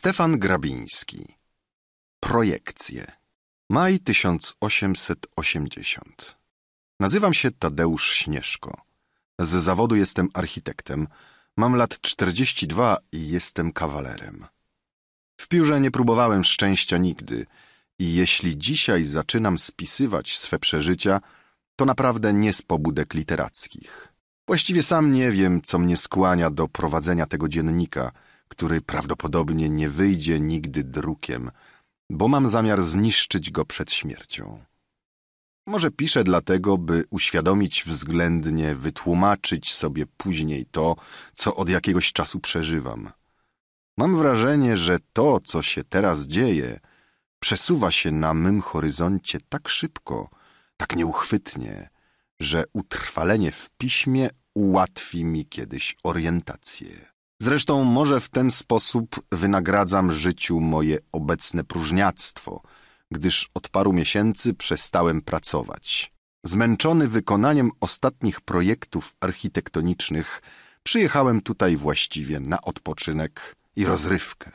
Stefan Grabiński. Projekcje. Maj 1880. Nazywam się Tadeusz Śnieżko. Z zawodu jestem architektem. Mam lat 42 i jestem kawalerem. W piórze nie próbowałem szczęścia nigdy i jeśli dzisiaj zaczynam spisywać swe przeżycia, to naprawdę nie z pobudek literackich. Właściwie sam nie wiem, co mnie skłania do prowadzenia tego dziennika – który prawdopodobnie nie wyjdzie nigdy drukiem, bo mam zamiar zniszczyć go przed śmiercią. Może piszę dlatego, by uświadomić względnie, wytłumaczyć sobie później to, co od jakiegoś czasu przeżywam. Mam wrażenie, że to, co się teraz dzieje, przesuwa się na mym horyzoncie tak szybko, tak nieuchwytnie, że utrwalenie w piśmie ułatwi mi kiedyś orientację. Zresztą może w ten sposób wynagradzam życiu moje obecne próżniactwo, gdyż od paru miesięcy przestałem pracować. Zmęczony wykonaniem ostatnich projektów architektonicznych, przyjechałem tutaj właściwie na odpoczynek i rozrywkę.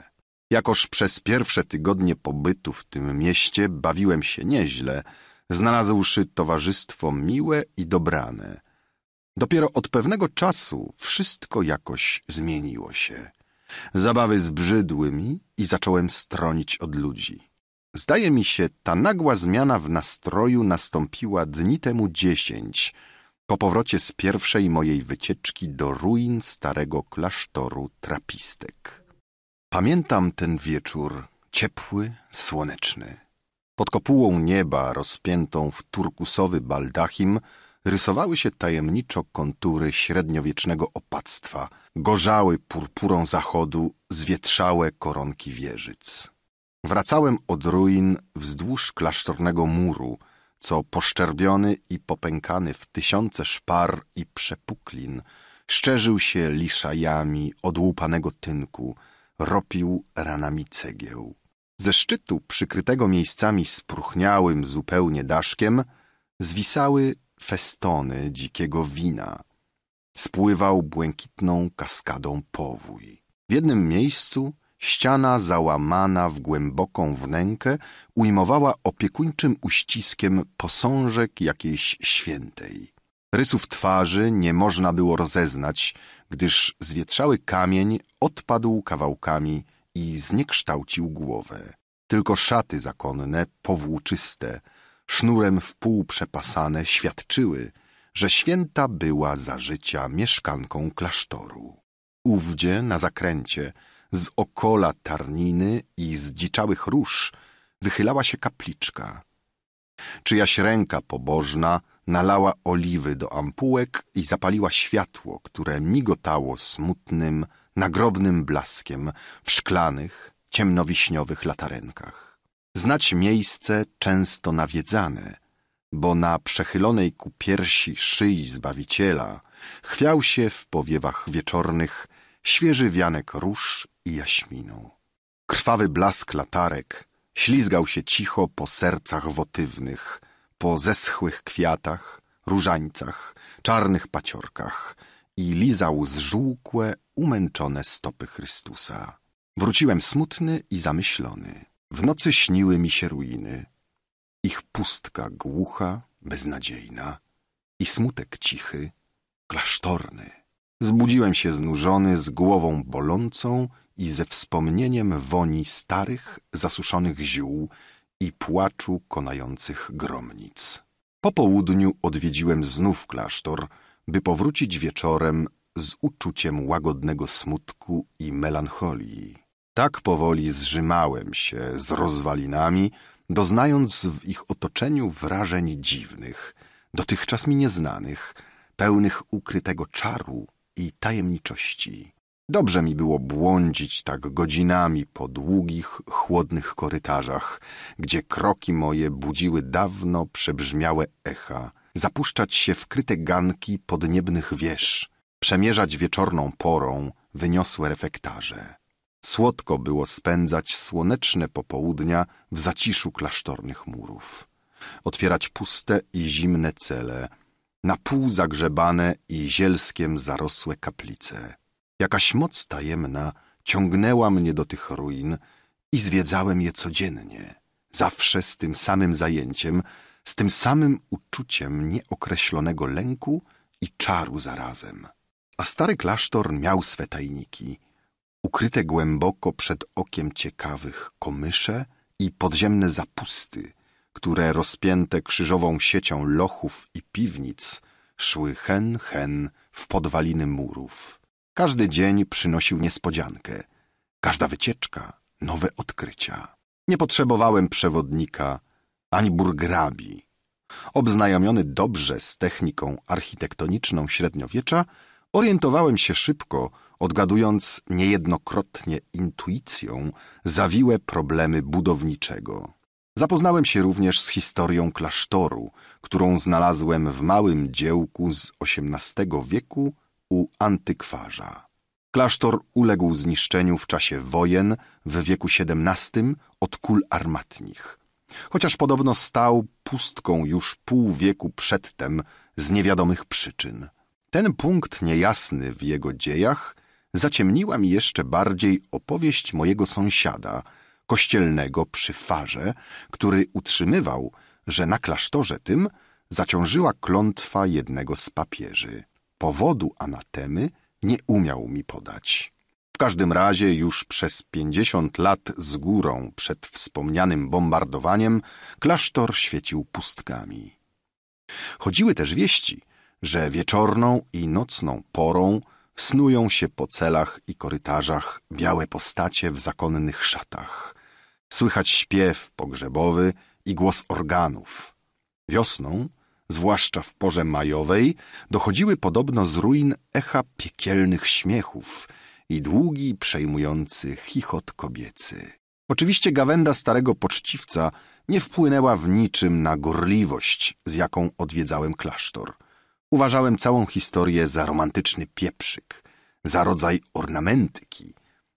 Jakoż przez pierwsze tygodnie pobytu w tym mieście bawiłem się nieźle, znalazłszy towarzystwo miłe i dobrane – Dopiero od pewnego czasu wszystko jakoś zmieniło się. Zabawy zbrzydły mi i zacząłem stronić od ludzi. Zdaje mi się, ta nagła zmiana w nastroju nastąpiła dni temu dziesięć, po powrocie z pierwszej mojej wycieczki do ruin starego klasztoru trapistek. Pamiętam ten wieczór, ciepły, słoneczny. Pod kopułą nieba, rozpiętą w turkusowy baldachim, rysowały się tajemniczo kontury średniowiecznego opactwa, gorzały purpurą zachodu zwietrzałe koronki wieżyc. Wracałem od ruin wzdłuż klasztornego muru, co poszczerbiony i popękany w tysiące szpar i przepuklin szczerzył się liszajami odłupanego tynku, ropił ranami cegieł. Ze szczytu, przykrytego miejscami spruchniałym zupełnie daszkiem, zwisały festony dzikiego wina. Spływał błękitną kaskadą powój. W jednym miejscu ściana załamana w głęboką wnękę ujmowała opiekuńczym uściskiem posążek jakiejś świętej. Rysów twarzy nie można było rozeznać, gdyż zwietrzały kamień odpadł kawałkami i zniekształcił głowę. Tylko szaty zakonne, powłóczyste – sznurem w pół przepasane, świadczyły, że święta była za życia mieszkanką klasztoru. Ówdzie na zakręcie, z okola tarniny i z dziczałych róż wychylała się kapliczka. Czyjaś ręka pobożna nalała oliwy do ampułek i zapaliła światło, które migotało smutnym, nagrobnym blaskiem w szklanych, ciemnowiśniowych latarenkach znać miejsce często nawiedzane, bo na przechylonej ku piersi szyi Zbawiciela chwiał się w powiewach wieczornych świeży wianek róż i jaśminu. Krwawy blask latarek ślizgał się cicho po sercach wotywnych, po zeschłych kwiatach, różańcach, czarnych paciorkach i lizał zżółkłe, umęczone stopy Chrystusa. Wróciłem smutny i zamyślony. W nocy śniły mi się ruiny, ich pustka głucha, beznadziejna i smutek cichy, klasztorny. Zbudziłem się znużony, z głową bolącą i ze wspomnieniem woni starych, zasuszonych ziół i płaczu konających gromnic. Po południu odwiedziłem znów klasztor, by powrócić wieczorem z uczuciem łagodnego smutku i melancholii. Tak powoli zrzymałem się z rozwalinami, doznając w ich otoczeniu wrażeń dziwnych, dotychczas mi nieznanych, pełnych ukrytego czaru i tajemniczości. Dobrze mi było błądzić tak godzinami po długich, chłodnych korytarzach, gdzie kroki moje budziły dawno przebrzmiałe echa, zapuszczać się w kryte ganki podniebnych wież, przemierzać wieczorną porą wyniosłe refektarze. Słodko było spędzać słoneczne popołudnia w zaciszu klasztornych murów, otwierać puste i zimne cele, na pół zagrzebane i zielskiem zarosłe kaplice. Jakaś moc tajemna ciągnęła mnie do tych ruin i zwiedzałem je codziennie, zawsze z tym samym zajęciem, z tym samym uczuciem nieokreślonego lęku i czaru zarazem. A stary klasztor miał swe tajniki – ukryte głęboko przed okiem ciekawych komysze i podziemne zapusty, które rozpięte krzyżową siecią lochów i piwnic szły hen hen w podwaliny murów. Każdy dzień przynosił niespodziankę, każda wycieczka nowe odkrycia. Nie potrzebowałem przewodnika ani burgrabi. Obznajomiony dobrze z techniką architektoniczną średniowiecza, orientowałem się szybko, odgadując niejednokrotnie intuicją zawiłe problemy budowniczego. Zapoznałem się również z historią klasztoru, którą znalazłem w małym dziełku z XVIII wieku u antykwarza. Klasztor uległ zniszczeniu w czasie wojen w wieku XVII od kul armatnich. Chociaż podobno stał pustką już pół wieku przedtem z niewiadomych przyczyn. Ten punkt niejasny w jego dziejach zaciemniła mi jeszcze bardziej opowieść mojego sąsiada, kościelnego przy farze, który utrzymywał, że na klasztorze tym zaciążyła klątwa jednego z papieży. Powodu anatemy nie umiał mi podać. W każdym razie już przez pięćdziesiąt lat z górą przed wspomnianym bombardowaniem klasztor świecił pustkami. Chodziły też wieści, że wieczorną i nocną porą Snują się po celach i korytarzach białe postacie w zakonnych szatach. Słychać śpiew pogrzebowy i głos organów. Wiosną, zwłaszcza w porze majowej, dochodziły podobno z ruin echa piekielnych śmiechów i długi, przejmujący chichot kobiecy. Oczywiście gawenda starego poczciwca nie wpłynęła w niczym na gorliwość, z jaką odwiedzałem klasztor – uważałem całą historię za romantyczny pieprzyk, za rodzaj ornamentyki,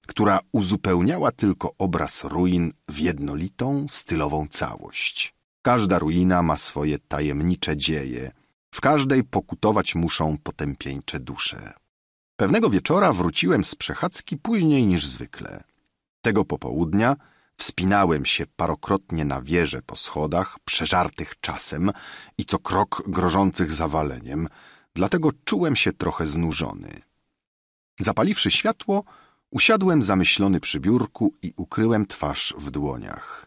która uzupełniała tylko obraz ruin w jednolitą, stylową całość. Każda ruina ma swoje tajemnicze dzieje, w każdej pokutować muszą potępieńcze dusze. Pewnego wieczora wróciłem z przechadzki później niż zwykle. Tego popołudnia – Wspinałem się parokrotnie na wieże po schodach, przeżartych czasem i co krok grożących zawaleniem, dlatego czułem się trochę znużony. Zapaliwszy światło, usiadłem zamyślony przy biurku i ukryłem twarz w dłoniach.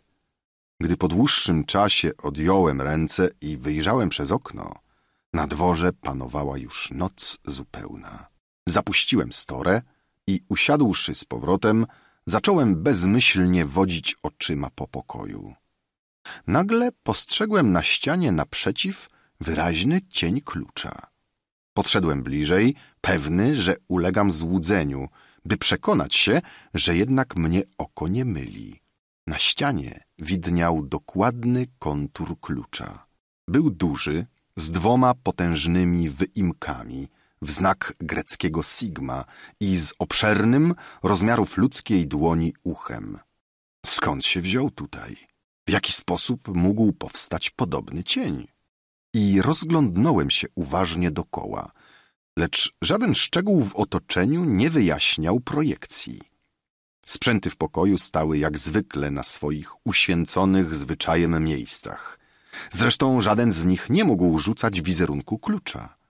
Gdy po dłuższym czasie odjąłem ręce i wyjrzałem przez okno, na dworze panowała już noc zupełna. Zapuściłem storę i usiadłszy z powrotem, zacząłem bezmyślnie wodzić oczyma po pokoju. Nagle postrzegłem na ścianie naprzeciw wyraźny cień klucza. Podszedłem bliżej, pewny, że ulegam złudzeniu, by przekonać się, że jednak mnie oko nie myli. Na ścianie widniał dokładny kontur klucza. Był duży, z dwoma potężnymi wyimkami – w znak greckiego sigma i z obszernym, rozmiarów ludzkiej dłoni uchem. Skąd się wziął tutaj? W jaki sposób mógł powstać podobny cień? I rozglądnąłem się uważnie dokoła, lecz żaden szczegół w otoczeniu nie wyjaśniał projekcji. Sprzęty w pokoju stały jak zwykle na swoich uświęconych zwyczajem miejscach. Zresztą żaden z nich nie mógł rzucać wizerunku klucza.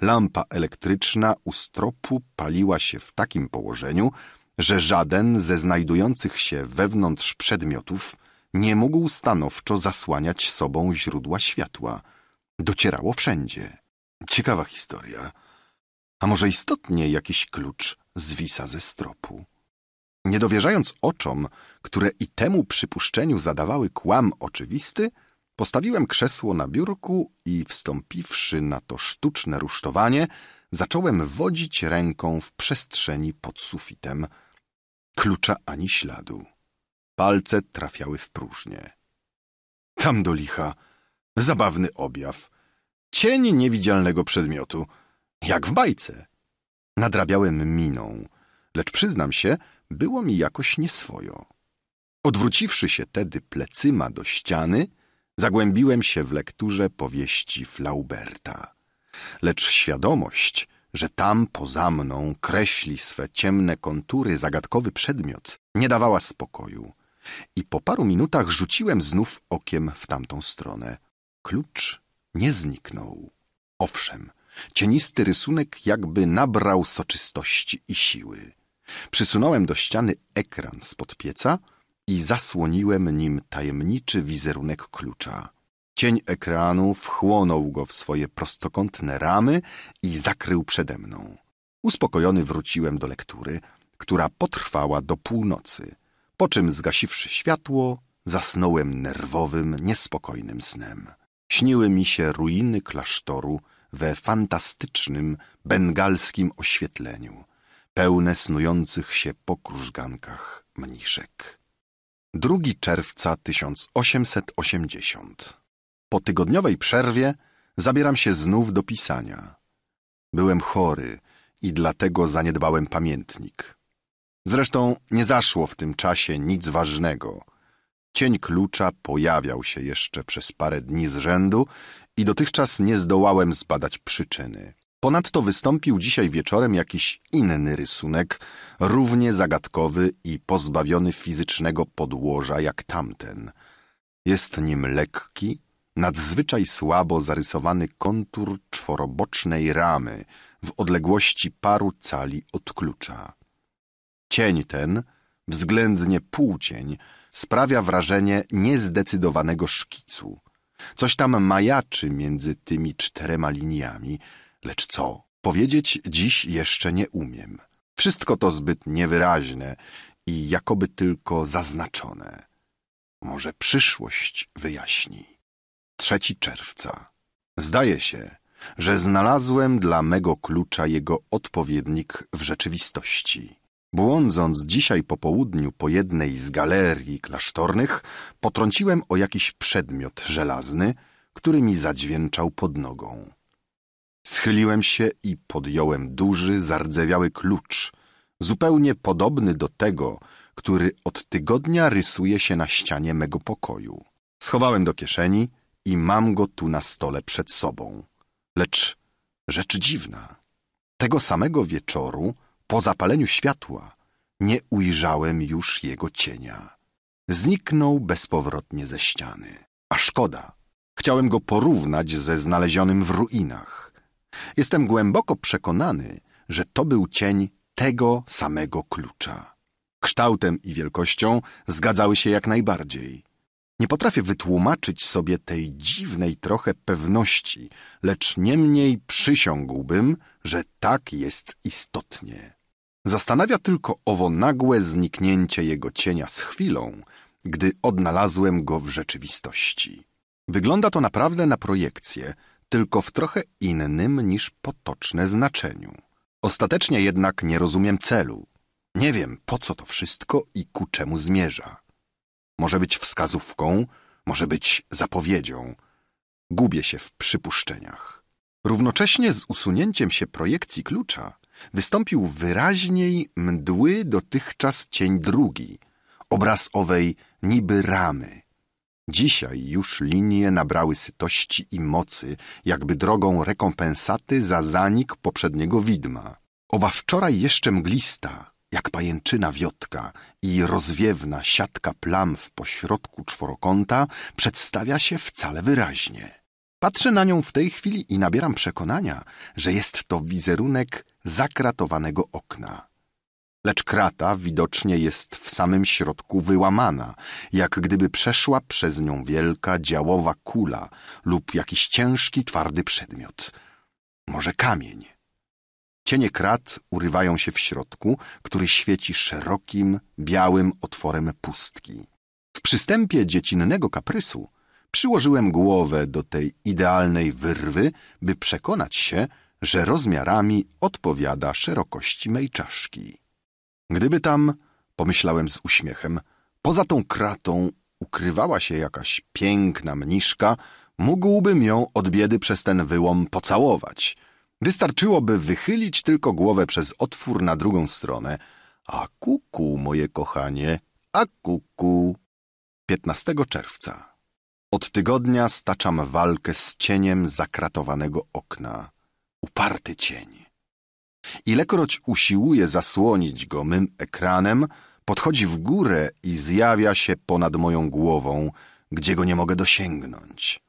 Lampa elektryczna u stropu paliła się w takim położeniu, że żaden ze znajdujących się wewnątrz przedmiotów nie mógł stanowczo zasłaniać sobą źródła światła. Docierało wszędzie. Ciekawa historia. A może istotnie jakiś klucz zwisa ze stropu. Nie dowierzając oczom, które i temu przypuszczeniu zadawały kłam oczywisty, Postawiłem krzesło na biurku i wstąpiwszy na to sztuczne rusztowanie, zacząłem wodzić ręką w przestrzeni pod sufitem. Klucza ani śladu. Palce trafiały w próżnię. Tam do licha. Zabawny objaw. Cień niewidzialnego przedmiotu. Jak w bajce. Nadrabiałem miną, lecz przyznam się, było mi jakoś nieswojo. Odwróciwszy się tedy plecyma do ściany, Zagłębiłem się w lekturze powieści Flauberta. Lecz świadomość, że tam poza mną kreśli swe ciemne kontury zagadkowy przedmiot, nie dawała spokoju. I po paru minutach rzuciłem znów okiem w tamtą stronę. Klucz nie zniknął. Owszem, cienisty rysunek jakby nabrał soczystości i siły. Przysunąłem do ściany ekran spod pieca – i zasłoniłem nim tajemniczy wizerunek klucza. Cień ekranu wchłonął go w swoje prostokątne ramy i zakrył przede mną. Uspokojony wróciłem do lektury, która potrwała do północy, po czym zgasiwszy światło, zasnąłem nerwowym, niespokojnym snem. Śniły mi się ruiny klasztoru we fantastycznym, bengalskim oświetleniu, pełne snujących się po krużgankach mniszek. 2 czerwca 1880. Po tygodniowej przerwie zabieram się znów do pisania. Byłem chory i dlatego zaniedbałem pamiętnik. Zresztą nie zaszło w tym czasie nic ważnego. Cień klucza pojawiał się jeszcze przez parę dni z rzędu i dotychczas nie zdołałem zbadać przyczyny. Ponadto wystąpił dzisiaj wieczorem jakiś inny rysunek, równie zagadkowy i pozbawiony fizycznego podłoża jak tamten. Jest nim lekki, nadzwyczaj słabo zarysowany kontur czworobocznej ramy w odległości paru cali od klucza. Cień ten, względnie półcień, sprawia wrażenie niezdecydowanego szkicu. Coś tam majaczy między tymi czterema liniami – Lecz co? Powiedzieć dziś jeszcze nie umiem. Wszystko to zbyt niewyraźne i jakoby tylko zaznaczone. Może przyszłość wyjaśni. 3 czerwca. Zdaje się, że znalazłem dla mego klucza jego odpowiednik w rzeczywistości. Błądząc dzisiaj po południu po jednej z galerii klasztornych, potrąciłem o jakiś przedmiot żelazny, który mi zadźwięczał pod nogą. Schyliłem się i podjąłem duży, zardzewiały klucz, zupełnie podobny do tego, który od tygodnia rysuje się na ścianie mego pokoju. Schowałem do kieszeni i mam go tu na stole przed sobą. Lecz rzecz dziwna, tego samego wieczoru, po zapaleniu światła, nie ujrzałem już jego cienia. Zniknął bezpowrotnie ze ściany. A szkoda, chciałem go porównać ze znalezionym w ruinach. Jestem głęboko przekonany, że to był cień tego samego klucza. Kształtem i wielkością zgadzały się jak najbardziej. Nie potrafię wytłumaczyć sobie tej dziwnej trochę pewności, lecz niemniej przysiągłbym, że tak jest istotnie. Zastanawia tylko owo nagłe zniknięcie jego cienia z chwilą, gdy odnalazłem go w rzeczywistości. Wygląda to naprawdę na projekcję, tylko w trochę innym niż potoczne znaczeniu. Ostatecznie jednak nie rozumiem celu. Nie wiem, po co to wszystko i ku czemu zmierza. Może być wskazówką, może być zapowiedzią. Gubię się w przypuszczeniach. Równocześnie z usunięciem się projekcji klucza wystąpił wyraźniej mdły dotychczas cień drugi, obraz owej niby ramy. Dzisiaj już linie nabrały sytości i mocy, jakby drogą rekompensaty za zanik poprzedniego widma. Owa wczoraj jeszcze mglista, jak pajęczyna wiotka i rozwiewna siatka plam w pośrodku czworokąta przedstawia się wcale wyraźnie. Patrzę na nią w tej chwili i nabieram przekonania, że jest to wizerunek zakratowanego okna lecz krata widocznie jest w samym środku wyłamana, jak gdyby przeszła przez nią wielka działowa kula lub jakiś ciężki, twardy przedmiot. Może kamień. Cienie krat urywają się w środku, który świeci szerokim, białym otworem pustki. W przystępie dziecinnego kaprysu przyłożyłem głowę do tej idealnej wyrwy, by przekonać się, że rozmiarami odpowiada szerokości mej czaszki. Gdyby tam, pomyślałem z uśmiechem, poza tą kratą ukrywała się jakaś piękna mniszka, mógłbym ją od biedy przez ten wyłom pocałować. Wystarczyłoby wychylić tylko głowę przez otwór na drugą stronę. A kuku, moje kochanie, a kuku. 15 czerwca. Od tygodnia staczam walkę z cieniem zakratowanego okna. Uparty cień. Ilekroć usiłuję zasłonić go mym ekranem, podchodzi w górę i zjawia się ponad moją głową, gdzie go nie mogę dosięgnąć.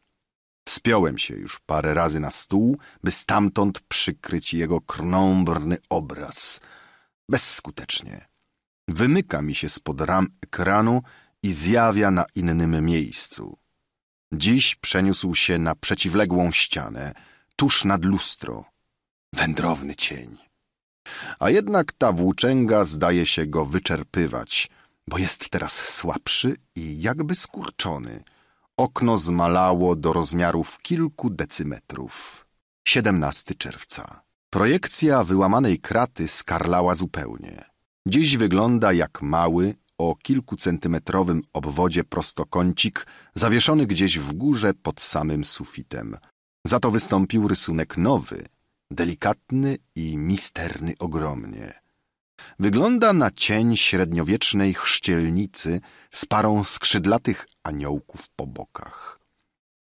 Wspiąłem się już parę razy na stół, by stamtąd przykryć jego krnąbrny obraz. Bezskutecznie. Wymyka mi się spod ram ekranu i zjawia na innym miejscu. Dziś przeniósł się na przeciwległą ścianę, tuż nad lustro wędrowny cień. A jednak ta włóczęga zdaje się go wyczerpywać, bo jest teraz słabszy i jakby skurczony. Okno zmalało do rozmiarów kilku decymetrów. 17 czerwca. Projekcja wyłamanej kraty skarlała zupełnie. Dziś wygląda jak mały, o kilkucentymetrowym obwodzie prostokącik zawieszony gdzieś w górze pod samym sufitem. Za to wystąpił rysunek nowy, delikatny i misterny ogromnie. Wygląda na cień średniowiecznej chrzcielnicy z parą skrzydlatych aniołków po bokach.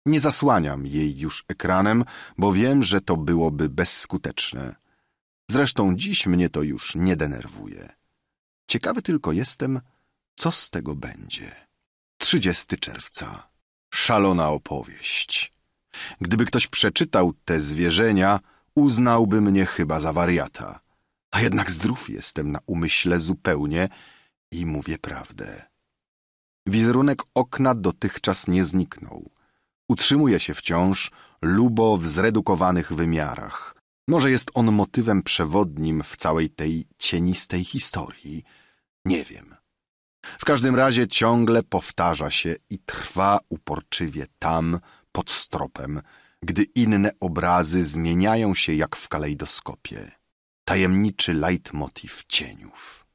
Nie zasłaniam jej już ekranem, bo wiem, że to byłoby bezskuteczne. Zresztą dziś mnie to już nie denerwuje. Ciekawy tylko jestem, co z tego będzie. 30 czerwca. Szalona opowieść. Gdyby ktoś przeczytał te zwierzenia, uznałby mnie chyba za wariata. A jednak zdrów jestem na umyśle zupełnie i mówię prawdę. Wizerunek okna dotychczas nie zniknął. Utrzymuje się wciąż lubo w zredukowanych wymiarach. Może jest on motywem przewodnim w całej tej cienistej historii. Nie wiem. W każdym razie ciągle powtarza się i trwa uporczywie tam, pod stropem, gdy inne obrazy zmieniają się jak w kalejdoskopie. Tajemniczy leitmotiv cieniów.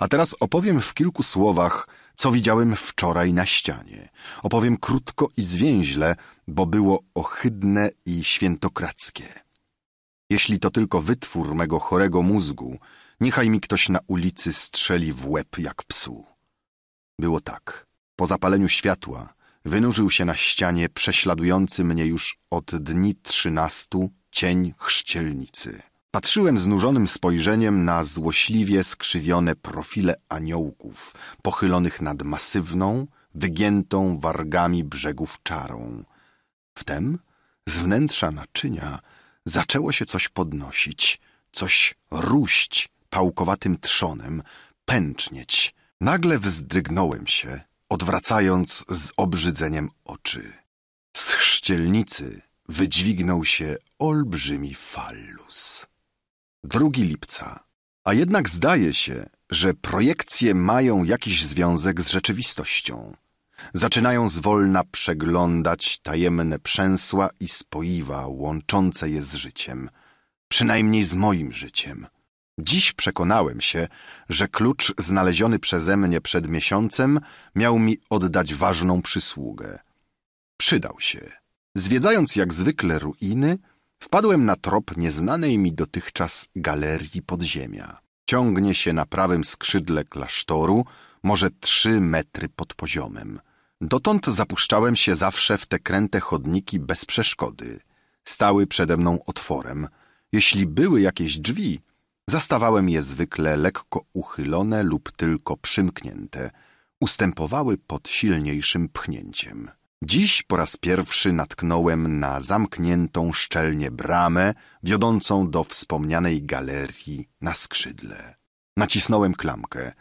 A teraz opowiem w kilku słowach, co widziałem wczoraj na ścianie. Opowiem krótko i zwięźle, bo było ohydne i świętokradzkie. Jeśli to tylko wytwór mego chorego mózgu, niechaj mi ktoś na ulicy strzeli w łeb jak psu. Było tak. Po zapaleniu światła wynurzył się na ścianie prześladujący mnie już od dni trzynastu cień chrzcielnicy. Patrzyłem znużonym spojrzeniem na złośliwie skrzywione profile aniołków, pochylonych nad masywną, wygiętą wargami brzegów czarą. Wtem z wnętrza naczynia zaczęło się coś podnosić, coś ruść pałkowatym trzonem, pęcznieć. Nagle wzdrygnąłem się odwracając z obrzydzeniem oczy. Z chrzcielnicy wydźwignął się olbrzymi fallus. 2 lipca. A jednak zdaje się, że projekcje mają jakiś związek z rzeczywistością. Zaczynają zwolna przeglądać tajemne przęsła i spoiwa łączące je z życiem, przynajmniej z moim życiem. Dziś przekonałem się, że klucz znaleziony przeze mnie przed miesiącem miał mi oddać ważną przysługę. Przydał się. Zwiedzając jak zwykle ruiny, wpadłem na trop nieznanej mi dotychczas galerii podziemia. Ciągnie się na prawym skrzydle klasztoru, może trzy metry pod poziomem. Dotąd zapuszczałem się zawsze w te kręte chodniki bez przeszkody. Stały przede mną otworem. Jeśli były jakieś drzwi, Zastawałem je zwykle lekko uchylone lub tylko przymknięte. Ustępowały pod silniejszym pchnięciem. Dziś po raz pierwszy natknąłem na zamkniętą szczelnie bramę wiodącą do wspomnianej galerii na skrzydle. Nacisnąłem klamkę.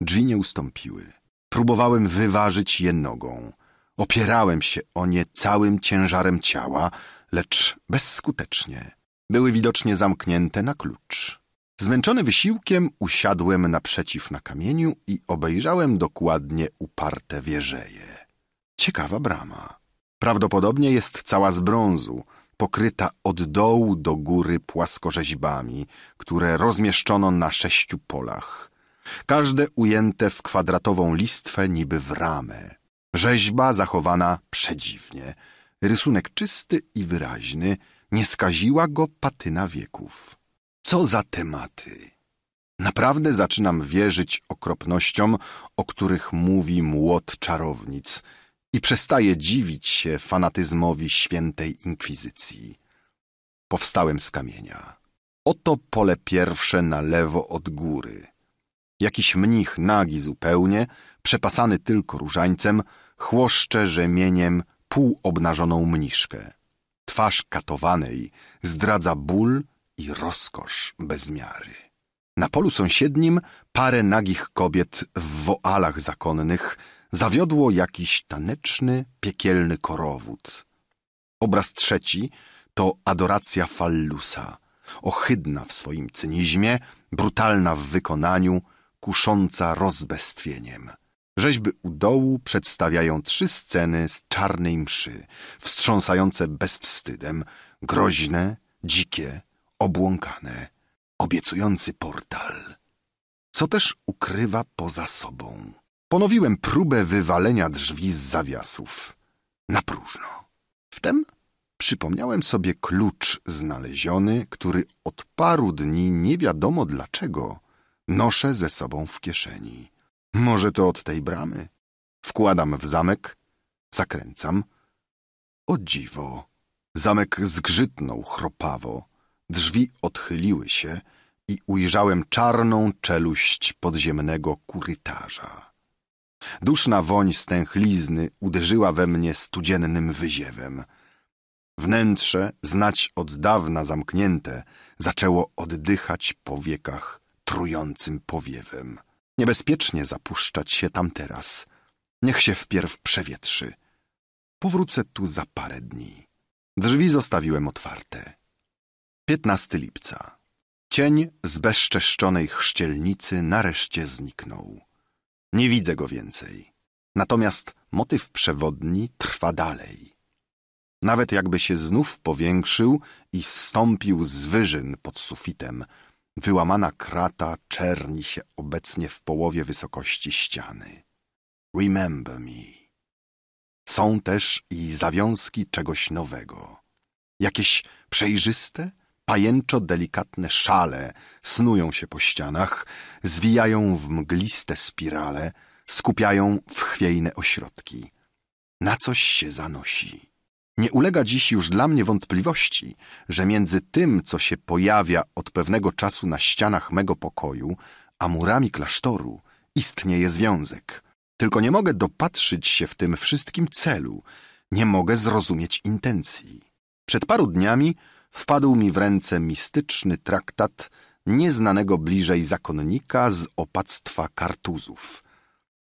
Drzwi nie ustąpiły. Próbowałem wyważyć je nogą. Opierałem się o nie całym ciężarem ciała, lecz bezskutecznie. Były widocznie zamknięte na klucz. Zmęczony wysiłkiem usiadłem naprzeciw na kamieniu i obejrzałem dokładnie uparte wieżeje. Ciekawa brama. Prawdopodobnie jest cała z brązu, pokryta od dołu do góry płaskorzeźbami, które rozmieszczono na sześciu polach. Każde ujęte w kwadratową listwę niby w ramę. Rzeźba zachowana przedziwnie. Rysunek czysty i wyraźny, nie skaziła go patyna wieków. Co za tematy! Naprawdę zaczynam wierzyć okropnościom, o których mówi młot czarownic i przestaję dziwić się fanatyzmowi świętej inkwizycji. Powstałem z kamienia. Oto pole pierwsze na lewo od góry. Jakiś mnich nagi zupełnie, przepasany tylko różańcem, chłoszcze rzemieniem półobnażoną mniszkę. Twarz katowanej zdradza ból i rozkosz bez miary. Na polu sąsiednim parę nagich kobiet w woalach zakonnych zawiodło jakiś taneczny, piekielny korowód. Obraz trzeci to adoracja Fallusa, ohydna w swoim cynizmie, brutalna w wykonaniu, kusząca rozbestwieniem. Rzeźby u dołu przedstawiają trzy sceny z czarnej mszy, wstrząsające bezwstydem, groźne, dzikie obłąkane, obiecujący portal, co też ukrywa poza sobą. Ponowiłem próbę wywalenia drzwi z zawiasów. Na próżno. Wtem przypomniałem sobie klucz znaleziony, który od paru dni nie wiadomo dlaczego noszę ze sobą w kieszeni. Może to od tej bramy? Wkładam w zamek, zakręcam. O dziwo, zamek zgrzytnął chropawo. Drzwi odchyliły się i ujrzałem czarną czeluść podziemnego kurytarza. Duszna woń stęchlizny uderzyła we mnie studziennym wyziewem. Wnętrze, znać od dawna zamknięte, zaczęło oddychać po wiekach trującym powiewem. Niebezpiecznie zapuszczać się tam teraz. Niech się wpierw przewietrzy. Powrócę tu za parę dni. Drzwi zostawiłem otwarte. 15 lipca. Cień z bezczeszczonej chrzcielnicy nareszcie zniknął. Nie widzę go więcej. Natomiast motyw przewodni trwa dalej. Nawet jakby się znów powiększył i stąpił z wyżyn pod sufitem, wyłamana krata czerni się obecnie w połowie wysokości ściany. Remember me. Są też i zawiązki czegoś nowego. Jakieś przejrzyste, Pajęczo delikatne szale snują się po ścianach, zwijają w mgliste spirale, skupiają w chwiejne ośrodki. Na coś się zanosi. Nie ulega dziś już dla mnie wątpliwości, że między tym, co się pojawia od pewnego czasu na ścianach mego pokoju, a murami klasztoru, istnieje związek. Tylko nie mogę dopatrzyć się w tym wszystkim celu, nie mogę zrozumieć intencji. Przed paru dniami wpadł mi w ręce mistyczny traktat nieznanego bliżej zakonnika z opactwa kartuzów.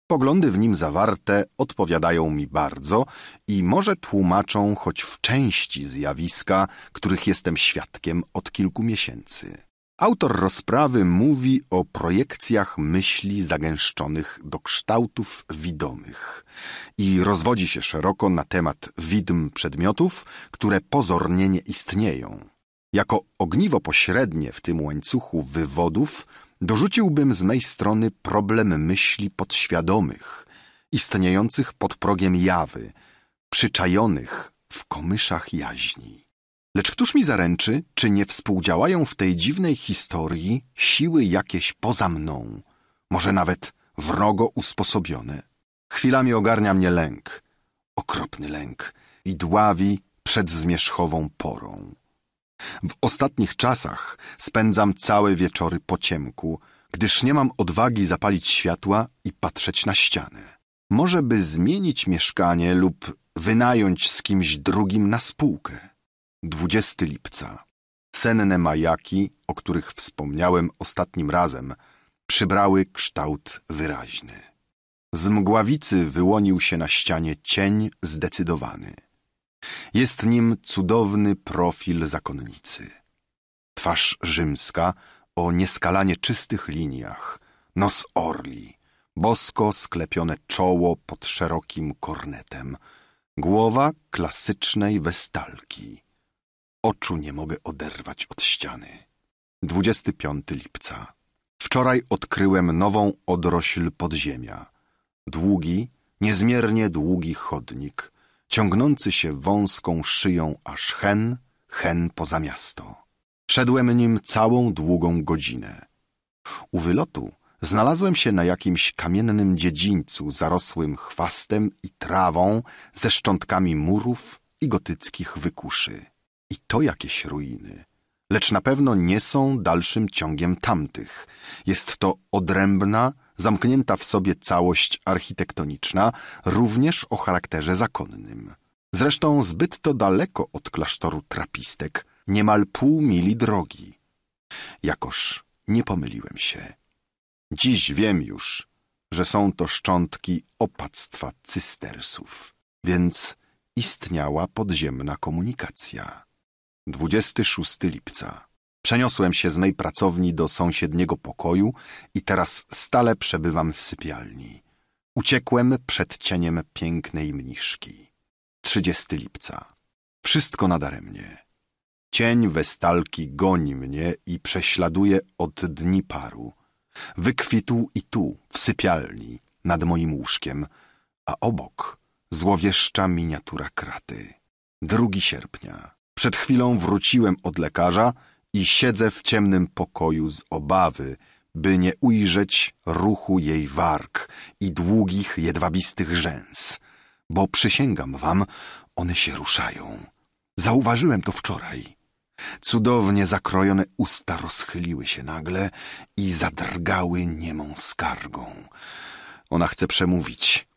Poglądy w nim zawarte odpowiadają mi bardzo i może tłumaczą choć w części zjawiska, których jestem świadkiem od kilku miesięcy. Autor rozprawy mówi o projekcjach myśli zagęszczonych do kształtów widomych i rozwodzi się szeroko na temat widm przedmiotów, które pozornie nie istnieją. Jako ogniwo pośrednie w tym łańcuchu wywodów dorzuciłbym z mej strony problem myśli podświadomych, istniejących pod progiem jawy, przyczajonych w komyszach jaźni. Lecz któż mi zaręczy, czy nie współdziałają w tej dziwnej historii siły jakieś poza mną, może nawet wrogo usposobione? Chwilami ogarnia mnie lęk, okropny lęk i dławi przed zmierzchową porą. W ostatnich czasach spędzam całe wieczory po ciemku, gdyż nie mam odwagi zapalić światła i patrzeć na ścianę. Może by zmienić mieszkanie lub wynająć z kimś drugim na spółkę. 20 lipca. Senne majaki, o których wspomniałem ostatnim razem, przybrały kształt wyraźny. Z mgławicy wyłonił się na ścianie cień zdecydowany. Jest nim cudowny profil zakonnicy. Twarz rzymska o nieskalanie czystych liniach, nos orli, bosko sklepione czoło pod szerokim kornetem, głowa klasycznej westalki – Oczu nie mogę oderwać od ściany. 25 lipca. Wczoraj odkryłem nową odrośl podziemia. Długi, niezmiernie długi chodnik, ciągnący się wąską szyją aż hen, hen poza miasto. Szedłem nim całą długą godzinę. U wylotu znalazłem się na jakimś kamiennym dziedzińcu zarosłym chwastem i trawą ze szczątkami murów i gotyckich wykuszy i to jakieś ruiny, lecz na pewno nie są dalszym ciągiem tamtych. Jest to odrębna, zamknięta w sobie całość architektoniczna, również o charakterze zakonnym. Zresztą zbyt to daleko od klasztoru trapistek, niemal pół mili drogi. Jakoż nie pomyliłem się. Dziś wiem już, że są to szczątki opactwa cystersów, więc istniała podziemna komunikacja. 26 lipca. Przeniosłem się z mej pracowni do sąsiedniego pokoju i teraz stale przebywam w sypialni. Uciekłem przed cieniem pięknej mniszki. 30 lipca. Wszystko nadaremnie. Cień westalki goni mnie i prześladuje od dni paru. Wykwitł i tu, w sypialni, nad moim łóżkiem, a obok złowieszcza miniatura kraty. 2 sierpnia. Przed chwilą wróciłem od lekarza i siedzę w ciemnym pokoju z obawy, by nie ujrzeć ruchu jej warg i długich, jedwabistych rzęs. Bo przysięgam wam, one się ruszają. Zauważyłem to wczoraj. Cudownie zakrojone usta rozchyliły się nagle i zadrgały niemą skargą. Ona chce przemówić,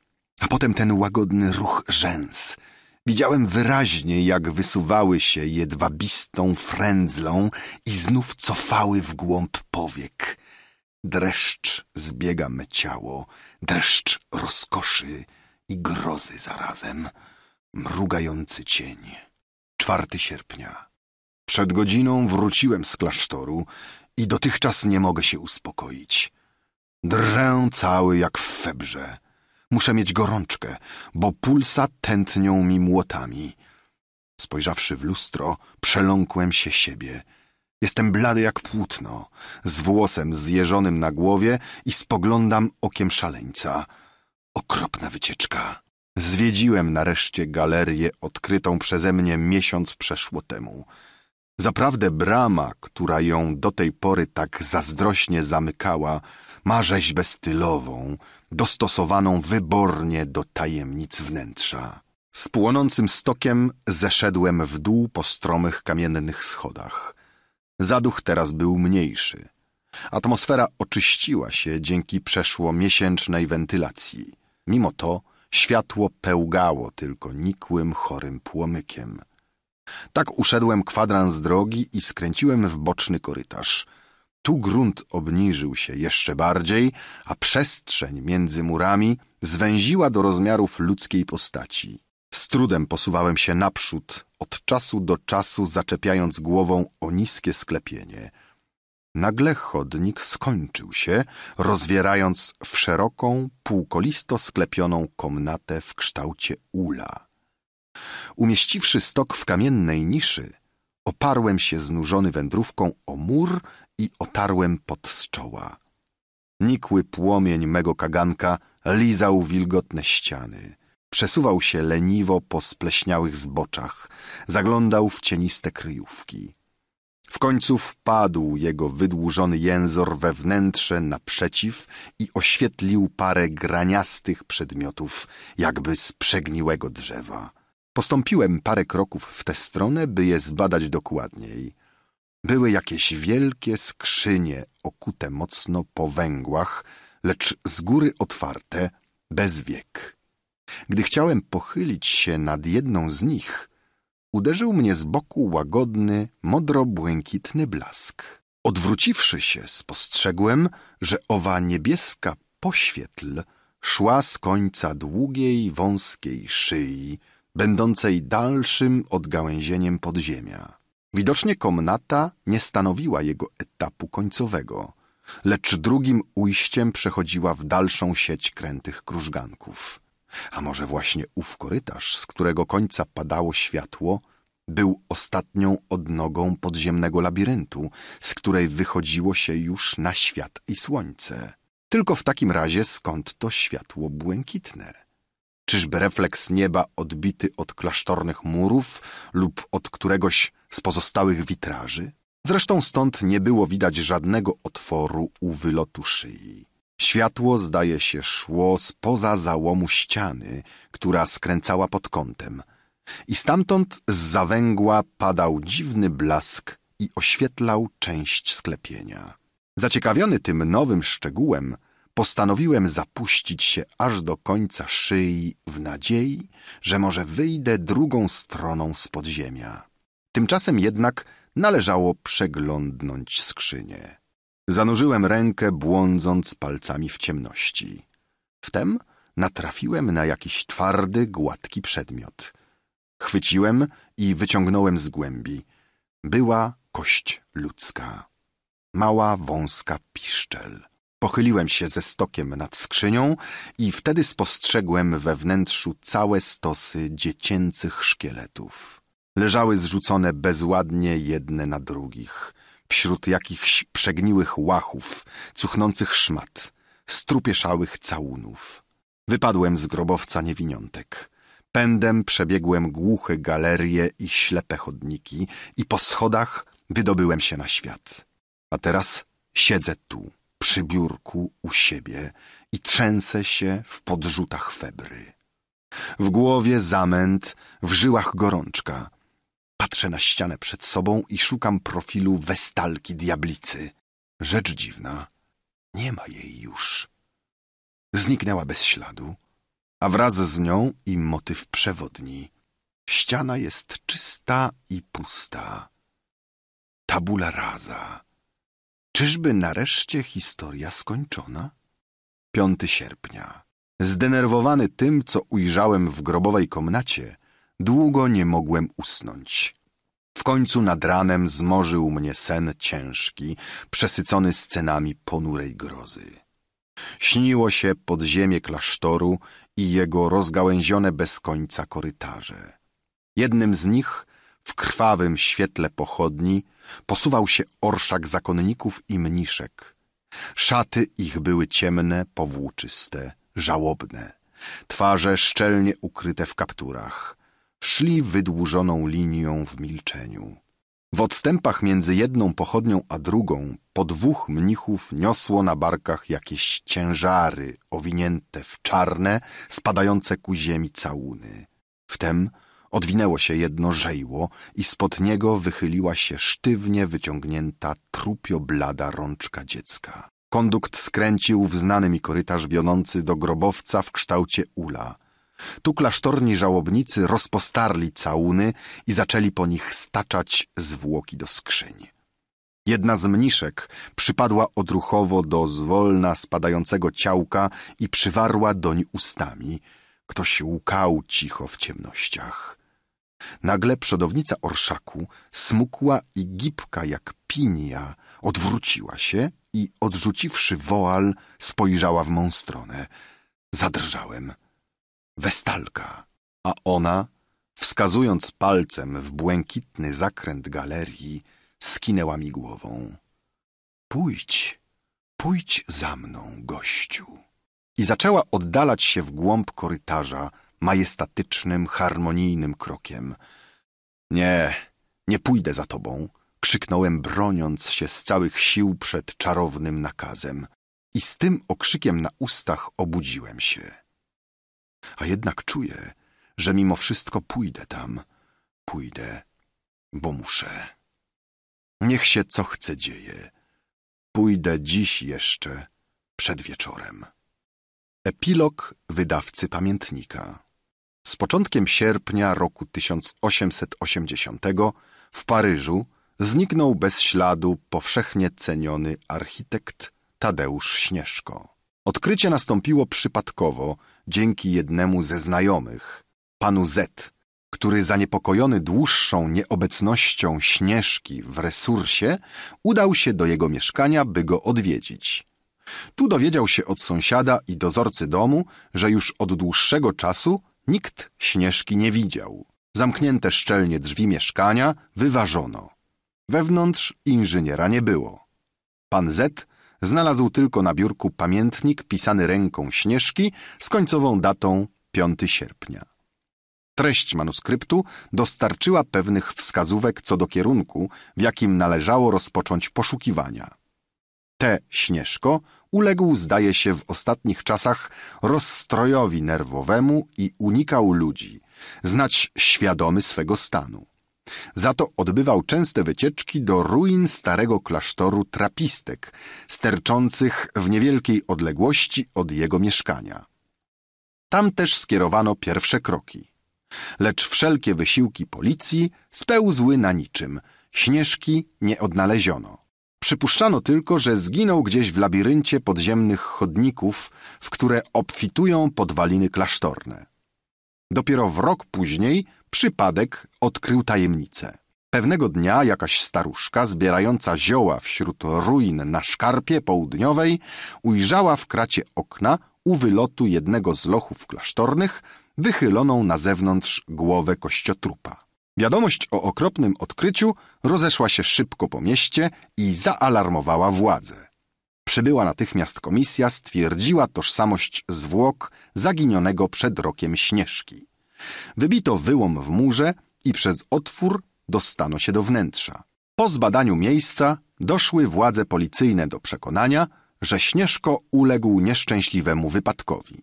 a potem ten łagodny ruch rzęs – Widziałem wyraźnie, jak wysuwały się jedwabistą frędzlą i znów cofały w głąb powiek. Dreszcz zbiega me ciało, dreszcz rozkoszy i grozy zarazem. Mrugający cień. 4 sierpnia. Przed godziną wróciłem z klasztoru i dotychczas nie mogę się uspokoić. Drżę cały jak w febrze. Muszę mieć gorączkę, bo pulsa tętnią mi młotami. Spojrzawszy w lustro, przeląkłem się siebie. Jestem blady jak płótno, z włosem zjeżonym na głowie i spoglądam okiem szaleńca. Okropna wycieczka. Zwiedziłem nareszcie galerię odkrytą przeze mnie miesiąc przeszło temu. Zaprawdę brama, która ją do tej pory tak zazdrośnie zamykała, ma rzeźbę stylową, dostosowaną wybornie do tajemnic wnętrza. Z płonącym stokiem zeszedłem w dół po stromych kamiennych schodach. Zaduch teraz był mniejszy. Atmosfera oczyściła się dzięki przeszłomiesięcznej wentylacji. Mimo to światło pełgało tylko nikłym, chorym płomykiem. Tak uszedłem kwadrans drogi i skręciłem w boczny korytarz – tu grunt obniżył się jeszcze bardziej, a przestrzeń między murami zwęziła do rozmiarów ludzkiej postaci. Z trudem posuwałem się naprzód, od czasu do czasu zaczepiając głową o niskie sklepienie. Nagle chodnik skończył się, rozwierając w szeroką, półkolisto sklepioną komnatę w kształcie ula. Umieściwszy stok w kamiennej niszy, oparłem się znużony wędrówką o mur i otarłem pot z czoła. Nikły płomień mego kaganka lizał wilgotne ściany. Przesuwał się leniwo po spleśniałych zboczach, zaglądał w cieniste kryjówki. W końcu wpadł jego wydłużony jęzor we wnętrze naprzeciw i oświetlił parę graniastych przedmiotów, jakby z przegniłego drzewa. Postąpiłem parę kroków w tę stronę, by je zbadać dokładniej. Były jakieś wielkie skrzynie okute mocno po węgłach, lecz z góry otwarte, bez wiek. Gdy chciałem pochylić się nad jedną z nich, uderzył mnie z boku łagodny, modro-błękitny blask. Odwróciwszy się, spostrzegłem, że owa niebieska poświetl szła z końca długiej, wąskiej szyi, będącej dalszym odgałęzieniem podziemia. Widocznie komnata nie stanowiła jego etapu końcowego, lecz drugim ujściem przechodziła w dalszą sieć krętych krużganków. A może właśnie ów korytarz, z którego końca padało światło, był ostatnią odnogą podziemnego labiryntu, z której wychodziło się już na świat i słońce. Tylko w takim razie skąd to światło błękitne? Czyżby refleks nieba odbity od klasztornych murów lub od któregoś z pozostałych witraży. Zresztą stąd nie było widać żadnego otworu u wylotu szyi. Światło, zdaje się, szło spoza załomu ściany, która skręcała pod kątem. I stamtąd z zawęgła padał dziwny blask i oświetlał część sklepienia. Zaciekawiony tym nowym szczegółem, postanowiłem zapuścić się aż do końca szyi w nadziei, że może wyjdę drugą stroną z podziemia. Tymczasem jednak należało przeglądnąć skrzynię. Zanurzyłem rękę, błądząc palcami w ciemności. Wtem natrafiłem na jakiś twardy, gładki przedmiot. Chwyciłem i wyciągnąłem z głębi. Była kość ludzka. Mała, wąska piszczel. Pochyliłem się ze stokiem nad skrzynią i wtedy spostrzegłem we wnętrzu całe stosy dziecięcych szkieletów leżały zrzucone bezładnie jedne na drugich, wśród jakichś przegniłych łachów, cuchnących szmat, strupieszałych całunów. Wypadłem z grobowca niewiniątek. Pędem przebiegłem głuche galerie i ślepe chodniki i po schodach wydobyłem się na świat. A teraz siedzę tu, przy biurku u siebie i trzęsę się w podrzutach febry. W głowie zamęt, w żyłach gorączka. Patrzę na ścianę przed sobą i szukam profilu westalki diablicy. Rzecz dziwna, nie ma jej już. Zniknęła bez śladu, a wraz z nią i motyw przewodni. Ściana jest czysta i pusta. Tabula rasa. Czyżby nareszcie historia skończona? 5 sierpnia. Zdenerwowany tym, co ujrzałem w grobowej komnacie, Długo nie mogłem usnąć. W końcu nad ranem zmorzył mnie sen ciężki, przesycony scenami ponurej grozy. Śniło się podziemie klasztoru i jego rozgałęzione bez końca korytarze. Jednym z nich, w krwawym świetle pochodni, posuwał się orszak zakonników i mniszek. Szaty ich były ciemne, powłóczyste, żałobne. Twarze szczelnie ukryte w kapturach – Szli wydłużoną linią w milczeniu. W odstępach między jedną pochodnią a drugą po dwóch mnichów niosło na barkach jakieś ciężary owinięte w czarne, spadające ku ziemi całuny. Wtem odwinęło się jedno żejło i spod niego wychyliła się sztywnie wyciągnięta trupio-blada rączka dziecka. Kondukt skręcił w znany mi korytarz wiodący do grobowca w kształcie ula – tu klasztorni żałobnicy rozpostarli całuny i zaczęli po nich staczać zwłoki do skrzyń. Jedna z mniszek przypadła odruchowo do zwolna spadającego ciałka i przywarła doń ustami. Ktoś łkał cicho w ciemnościach. Nagle przodownica orszaku, smukła i gibka jak pinia, odwróciła się i odrzuciwszy woal, spojrzała w mą stronę. Zadrżałem. Westalka, a ona, wskazując palcem w błękitny zakręt galerii, skinęła mi głową. Pójdź, pójdź za mną, gościu. I zaczęła oddalać się w głąb korytarza majestatycznym, harmonijnym krokiem. Nie, nie pójdę za tobą, krzyknąłem broniąc się z całych sił przed czarownym nakazem. I z tym okrzykiem na ustach obudziłem się. A jednak czuję, że mimo wszystko pójdę tam. Pójdę, bo muszę. Niech się co chce dzieje. Pójdę dziś jeszcze, przed wieczorem. Epilog wydawcy pamiętnika. Z początkiem sierpnia roku 1880 w Paryżu zniknął bez śladu powszechnie ceniony architekt Tadeusz Śnieżko. Odkrycie nastąpiło przypadkowo – dzięki jednemu ze znajomych, panu Z, który zaniepokojony dłuższą nieobecnością Śnieżki w resursie, udał się do jego mieszkania, by go odwiedzić. Tu dowiedział się od sąsiada i dozorcy domu, że już od dłuższego czasu nikt Śnieżki nie widział. Zamknięte szczelnie drzwi mieszkania wyważono. Wewnątrz inżyniera nie było. Pan Z znalazł tylko na biurku pamiętnik pisany ręką Śnieżki z końcową datą 5 sierpnia. Treść manuskryptu dostarczyła pewnych wskazówek co do kierunku, w jakim należało rozpocząć poszukiwania. T. Śnieżko uległ, zdaje się, w ostatnich czasach rozstrojowi nerwowemu i unikał ludzi, znać świadomy swego stanu. Za to odbywał częste wycieczki do ruin starego klasztoru trapistek, sterczących w niewielkiej odległości od jego mieszkania. Tam też skierowano pierwsze kroki. Lecz wszelkie wysiłki policji spełzły na niczym. Śnieżki nie odnaleziono. Przypuszczano tylko, że zginął gdzieś w labiryncie podziemnych chodników, w które obfitują podwaliny klasztorne. Dopiero w rok później Przypadek odkrył tajemnicę. Pewnego dnia jakaś staruszka zbierająca zioła wśród ruin na szkarpie południowej ujrzała w kracie okna u wylotu jednego z lochów klasztornych wychyloną na zewnątrz głowę kościotrupa. Wiadomość o okropnym odkryciu rozeszła się szybko po mieście i zaalarmowała władzę. Przybyła natychmiast komisja, stwierdziła tożsamość zwłok zaginionego przed rokiem Śnieżki. Wybito wyłom w murze i przez otwór dostano się do wnętrza. Po zbadaniu miejsca doszły władze policyjne do przekonania, że Śnieżko uległ nieszczęśliwemu wypadkowi.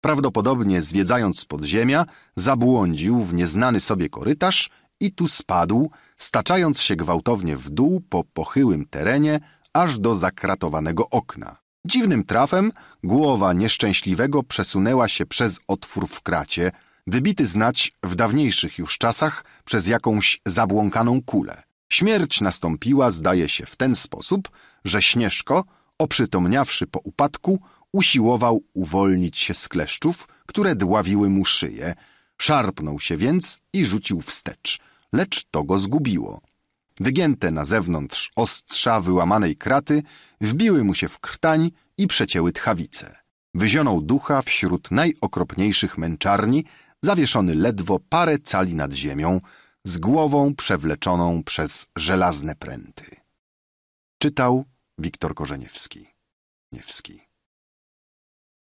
Prawdopodobnie zwiedzając podziemia, zabłądził w nieznany sobie korytarz i tu spadł, staczając się gwałtownie w dół po pochyłym terenie, aż do zakratowanego okna. Dziwnym trafem głowa nieszczęśliwego przesunęła się przez otwór w kracie, wybity znać w dawniejszych już czasach przez jakąś zabłąkaną kulę. Śmierć nastąpiła, zdaje się, w ten sposób, że Śnieżko, oprzytomniawszy po upadku, usiłował uwolnić się z kleszczów, które dławiły mu szyję. Szarpnął się więc i rzucił wstecz, lecz to go zgubiło. Wygięte na zewnątrz ostrza wyłamanej kraty wbiły mu się w krtań i przecięły tchawice. Wyzionął ducha wśród najokropniejszych męczarni, zawieszony ledwo parę cali nad ziemią, z głową przewleczoną przez żelazne pręty. Czytał Wiktor Korzeniewski. Niewski.